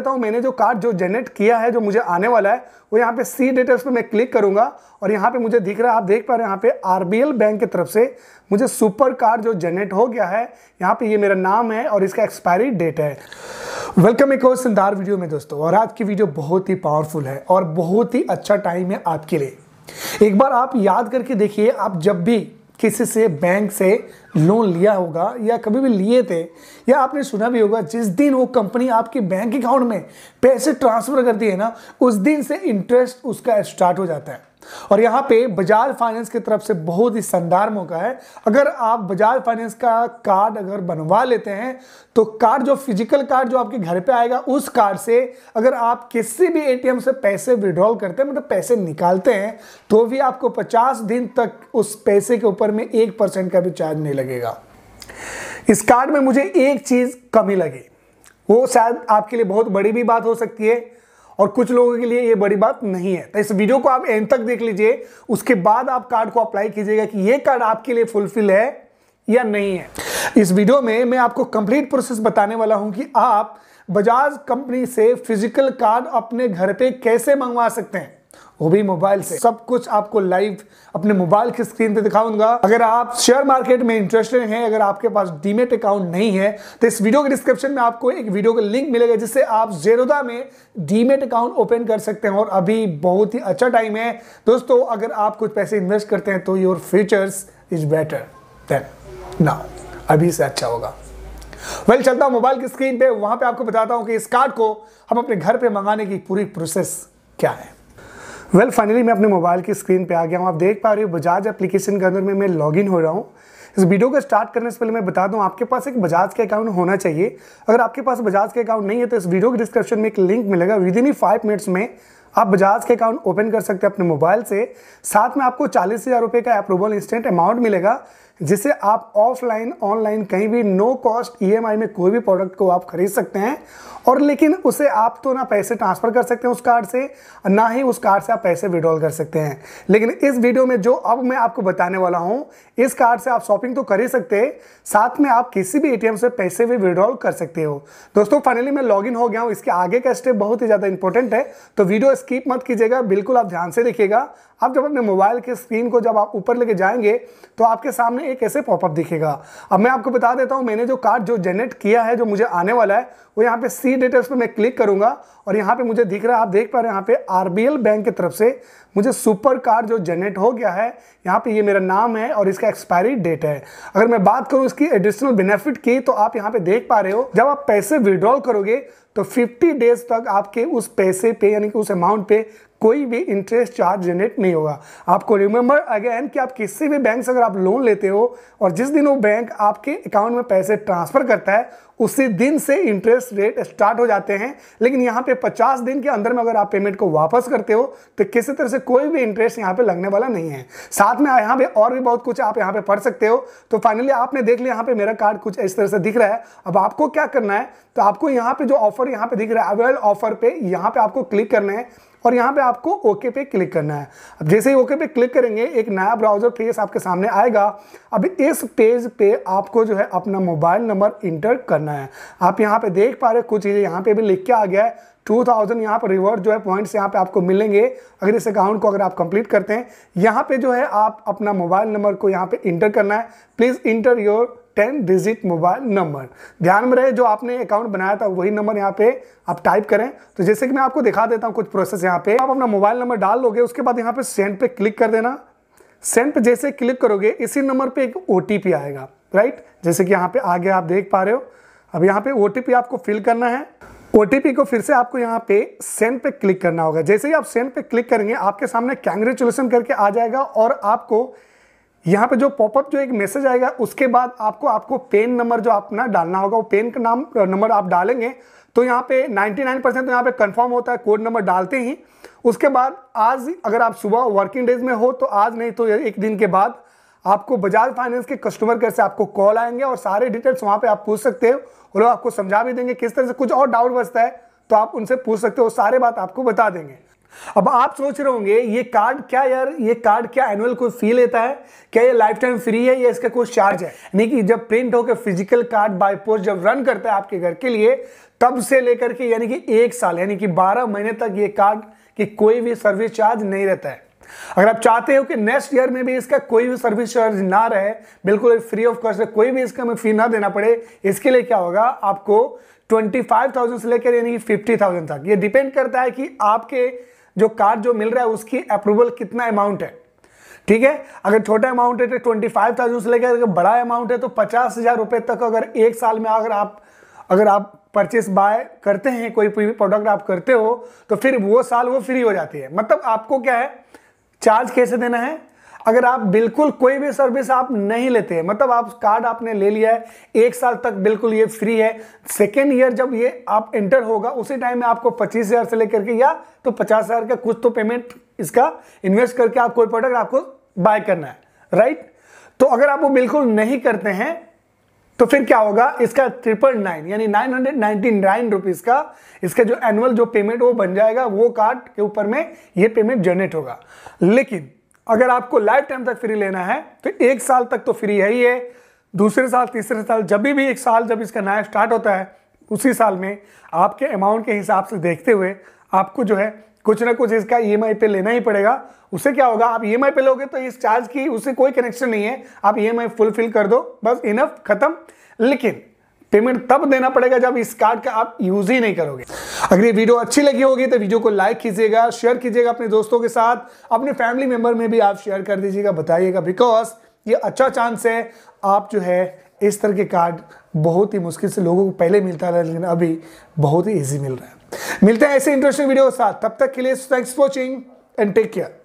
देता हूँ मैंने जो कार्ड जो जनरेट किया है जो मुझे आने वाला है वो यहाँ पे सी डिटेल्स पे मैं क्लिक करूँगा और यहाँ पे मुझे दिख रहा है आप देख पा रहे हैं यहाँ पे आरबीएल बैंक की तरफ से मुझे सुपर कार्ड जो जनरेट हो गया है यहाँ पे ये मेरा नाम है और इसका एक्सपायरी डेट है वेलकम एक और सिंधार वीडियो में दोस्तों और आज की वीडियो बहुत ही पावरफुल है और बहुत ही अच्छा टाइम है आपके लिए एक बार आप याद करके देखिए आप जब भी किसी से बैंक से लोन लिया होगा या कभी भी लिए थे या आपने सुना भी होगा जिस दिन वो कंपनी आपके बैंक अकाउंट में पैसे ट्रांसफ़र करती है ना उस दिन से इंटरेस्ट उसका स्टार्ट हो जाता है और यहाँ पे बजाज फाइनेंस की तरफ से बहुत ही शानदार मौका है अगर आप बजाज फाइनेंस का कार्ड अगर बनवा लेते हैं तो कार्ड जो फिजिकल कार्ड जो आपके घर पे आएगा उस कार्ड से अगर आप किसी भी एटीएम से पैसे विड्रॉल करते हैं मतलब तो पैसे निकालते हैं तो भी आपको पचास दिन तक उस पैसे के ऊपर में एक परसेंट का भी चार्ज नहीं लगेगा इस कार्ड में मुझे एक चीज़ कमी लगी वो शायद आपके लिए बहुत बड़ी भी बात हो सकती है और कुछ लोगों के लिए ये बड़ी बात नहीं है तो इस वीडियो को आप एंड तक देख लीजिए उसके बाद आप कार्ड को अप्लाई कीजिएगा कि ये कार्ड आपके लिए फुलफिल है या नहीं है इस वीडियो में मैं आपको कंप्लीट प्रोसेस बताने वाला हूं कि आप बजाज कंपनी से फिजिकल कार्ड अपने घर पे कैसे मंगवा सकते हैं वो भी मोबाइल से सब कुछ आपको लाइव अपने मोबाइल की स्क्रीन पे दिखाऊंगा अगर आप शेयर मार्केट में इंटरेस्टेड हैं अगर आपके पास डीमेट अकाउंट नहीं है तो इस वीडियो के डिस्क्रिप्शन में आपको एक वीडियो का लिंक मिलेगा जिससे आप जेरोदा में डीमेट अकाउंट ओपन कर सकते हैं और अभी बहुत ही अच्छा टाइम है दोस्तों अगर आप कुछ पैसे इन्वेस्ट करते हैं तो your futures is better than ना अभी से अच्छा होगा वेल well, चलता हूँ मोबाइल की स्क्रीन पे वहां पे आपको बताता हूँ कि इस कार्ड को हम अपने घर पे मंगाने की पूरी प्रोसेस क्या है वेल well, फाइनली मैं अपने मोबाइल की स्क्रीन पे आ गया हूँ आप देख पा रहे हो बजाज एप्लीकेशन के अंदर में मैं लॉगिन हो रहा हूँ इस वीडियो को स्टार्ट करने से पहले मैं बता दूं आपके पास एक बजाज का अकाउंट होना चाहिए अगर आपके पास बजाज का अकाउंट नहीं है तो इस वीडियो के डिस्क्रिप्शन में एक लिंक मिलेगा विद इन ही फाइव मिनट्स में आप बजाज के अकाउंट ओपन कर सकते हैं अपने मोबाइल से साथ में आपको चालीस हज़ार रुपये का अप्रूवल इंस्टेंट अमाउंट मिलेगा जिसे आप ऑफलाइन ऑनलाइन कहीं भी नो कॉस्ट ईएमआई में कोई भी प्रोडक्ट को आप खरीद सकते हैं और लेकिन उसे आप तो ना पैसे ट्रांसफ़र कर सकते हैं उस कार्ड से ना ही उस कार्ड से आप पैसे विड्रॉल कर सकते हैं लेकिन इस वीडियो में जो अब मैं आपको बताने वाला हूँ इस कार्ड से आप शॉपिंग तो कर ही सकते हैं साथ में आप किसी भी एटीएम से पैसे भी विड्रॉल कर सकते हो दोस्तों फाइनली मैं लॉग हो गया हूँ इसके आगे का स्टेप बहुत ही ज़्यादा इंपॉर्टेंट है तो वीडियो स्किप मत कीजिएगा बिल्कुल आप ध्यान से देखिएगा आप जब अपने मोबाइल के स्क्रीन को जब आप ऊपर लेके जाएंगे तो आपके सामने ये कैसे पॉपअप दिखेगा अब मैं आपको बता देता हूँ मैंने जो कार्ड जो जनरेट किया है जो मुझे आने वाला है वो यहाँ पे सी डिटेल्स पर मैं क्लिक करूँगा और यहाँ पे मुझे दिख रहा है आप देख पा रहे हैं यहाँ पे आरबीएल बैंक की तरफ से मुझे सुपर कार जो जनरेट हो गया है यहाँ पे ये मेरा नाम है और इसका एक्सपायरी डेट है अगर मैं बात करूँ इसकी एडिशनल बेनिफिट की तो आप यहाँ पे देख पा रहे हो जब आप पैसे विड्रॉल करोगे तो 50 डेज तक आपके उस पैसे पे यानी कि उस अमाउंट पे कोई भी इंटरेस्ट चार्ज जनरेट नहीं होगा आपको रिमेंबर अगेन कि आप किसी भी बैंक से अगर आप लोन लेते हो और जिस दिन वो बैंक आपके अकाउंट में पैसे ट्रांसफ़र करता है उसी दिन से इंटरेस्ट रेट स्टार्ट हो जाते हैं लेकिन यहाँ पे पचास दिन के अंदर में अगर आप पेमेंट को वापस करते हो तो किसी तरह से कोई भी इंटरेस्ट यहाँ पे लगने वाला नहीं है साथ में यहाँ पे और भी बहुत कुछ आप यहाँ पे पढ़ सकते हो तो फाइनली आपने देख लिया यहाँ पे मेरा कार्ड कुछ इस तरह से दिख रहा है अब आपको क्या करना है तो आपको यहाँ पे जो ऑफर यहाँ पे दिख रहा है अवेल ऑफर पे यहाँ पे आपको क्लिक करना है और यहाँ पे आपको ओके पे क्लिक करना है अब जैसे ही ओके पे क्लिक करेंगे एक नया ब्राउजर पेज आपके सामने आएगा अब इस पेज पे आपको जो है अपना मोबाइल नंबर इंटर करना है आप यहाँ पे देख पा रहे कुछ चीज़ें यहाँ पे भी लिख के आ गया है टू थाउजेंड यहाँ पर रिवर्ट जो है पॉइंट्स यहाँ पे आपको मिलेंगे अगर इस अकाउंट को अगर आप कंप्लीट करते हैं यहाँ पे जो है आप अपना मोबाइल नंबर को यहाँ पे इंटर करना है please enter your ten digit mobile number ध्यान में रहे जो आपने अकाउंट बनाया था वही नंबर यहाँ पे आप टाइप करें तो जैसे कि मैं आपको दिखा देता हूँ कुछ प्रोसेस यहाँ पे आप अपना मोबाइल नंबर डाल लोगे उसके बाद यहाँ पे सेंड पे क्लिक कर देना सेंड पे जैसे क्लिक करोगे इसी नंबर पे एक ओ आएगा राइट जैसे कि यहाँ पे आगे आप देख पा रहे हो अब यहाँ पे ओ आपको फिल करना है ओ को फिर से आपको यहाँ पे सेंड पे क्लिक करना होगा जैसे ही आप सेंड पे क्लिक करेंगे आपके सामने कैंग्रेचुलेसन करके आ जाएगा और आपको यहाँ पे जो पॉपअप जो एक मैसेज आएगा उसके बाद आपको आपको पेन नंबर जो अपना डालना होगा वो पेन का नाम नंबर आप डालेंगे तो यहाँ पे 99 परसेंट तो यहाँ पे कंफर्म होता है कोड नंबर डालते ही उसके बाद आज अगर आप सुबह वर्किंग डेज में हो तो आज नहीं तो एक दिन के बाद आपको बजाज फाइनेंस के कस्टमर केयर से आपको कॉल आएंगे और सारे डिटेल्स वहाँ पर आप पूछ सकते हो वो आपको समझा भी देंगे किस तरह से कुछ और डाउट बचता है तो आप उनसे पूछ सकते हो सारे बात आपको बता देंगे अब आप सोच रहे होंगे ये कार्ड क्या यार ये कार्ड क्या एनुअल कोई फी लेता है क्या ये लाइफ टाइम फ्री है या इसका कोई चार्ज है यानी कि जब प्रिंट होकर फिजिकल कार्ड बाय पोस्ट जब रन करता है आपके घर के लिए तब से लेकर के यानी कि एक साल यानी कि बारह महीने तक ये कार्ड की कोई भी सर्विस चार्ज नहीं रहता है अगर आप चाहते हो कि नेक्स्ट ईयर में भी इसका कोई भी सर्विस चार्ज ना रहे बिल्कुल फ्री ऑफ कॉस्ट कोई भी इसका फी ना देना पड़े इसके लिए क्या होगा आपको ट्वेंटी से लेकर यानी कि फिफ्टी तक ये डिपेंड करता है कि आपके जो कार्ड जो मिल रहा है उसकी अप्रूवल कितना अमाउंट है ठीक है अगर छोटा अमाउंट है तो ट्वेंटी फाइव थाउजेंड से लेकर अगर बड़ा अमाउंट है तो पचास हज़ार रुपये तक अगर एक साल में अगर आप अगर आप परचेस बाय करते हैं कोई भी प्रोडक्ट आप करते हो तो फिर वो साल वो फ्री हो जाती है मतलब आपको क्या है चार्ज कैसे देना है अगर आप बिल्कुल कोई भी सर्विस आप नहीं लेते हैं मतलब आप कार्ड आपने ले लिया है एक साल तक बिल्कुल ये फ्री है सेकेंड ईयर जब ये आप एंटर होगा उसी टाइम में आपको पच्चीस हज़ार से लेकर के या तो पचास हज़ार का कुछ तो पेमेंट इसका इन्वेस्ट करके आप कोई प्रोडक्ट आपको बाय करना है राइट तो अगर आप वो बिल्कुल नहीं करते हैं तो फिर क्या होगा इसका ट्रिपल नाइन यानी nine hundred ninety nine rupees का इसका जो एनुअल जो पेमेंट वो बन जाएगा वो कार्ड के ऊपर में ये पेमेंट जनरेट होगा लेकिन अगर आपको लाइफ टाइम तक फ्री लेना है तो एक साल तक तो फ्री है ही है दूसरे साल तीसरे साल जब भी एक साल जब इसका नया स्टार्ट होता है उसी साल में आपके अमाउंट के हिसाब से देखते हुए आपको जो है कुछ ना कुछ इसका ई e पे लेना ही पड़ेगा उससे क्या होगा आप ई e पे लोगे तो इस चार्ज की उससे कोई कनेक्शन नहीं है आप ई e फुलफिल कर दो बस इनफ खत्म लेकिन पेमेंट तब देना पड़ेगा जब इस कार्ड का आप यूज ही नहीं करोगे अगर ये वीडियो अच्छी लगी होगी तो वीडियो को लाइक कीजिएगा शेयर कीजिएगा अपने दोस्तों के साथ अपने फैमिली मेंबर में भी आप शेयर कर दीजिएगा बताइएगा बिकॉज ये अच्छा चांस है आप जो है इस तरह के कार्ड बहुत ही मुश्किल से लोगों को पहले मिलता रहा लेकिन अभी बहुत ही ईजी मिल रहा है मिलते हैं ऐसे इंटरेस्टिंग वीडियो के साथ तब तक के लिए thanks watching and take care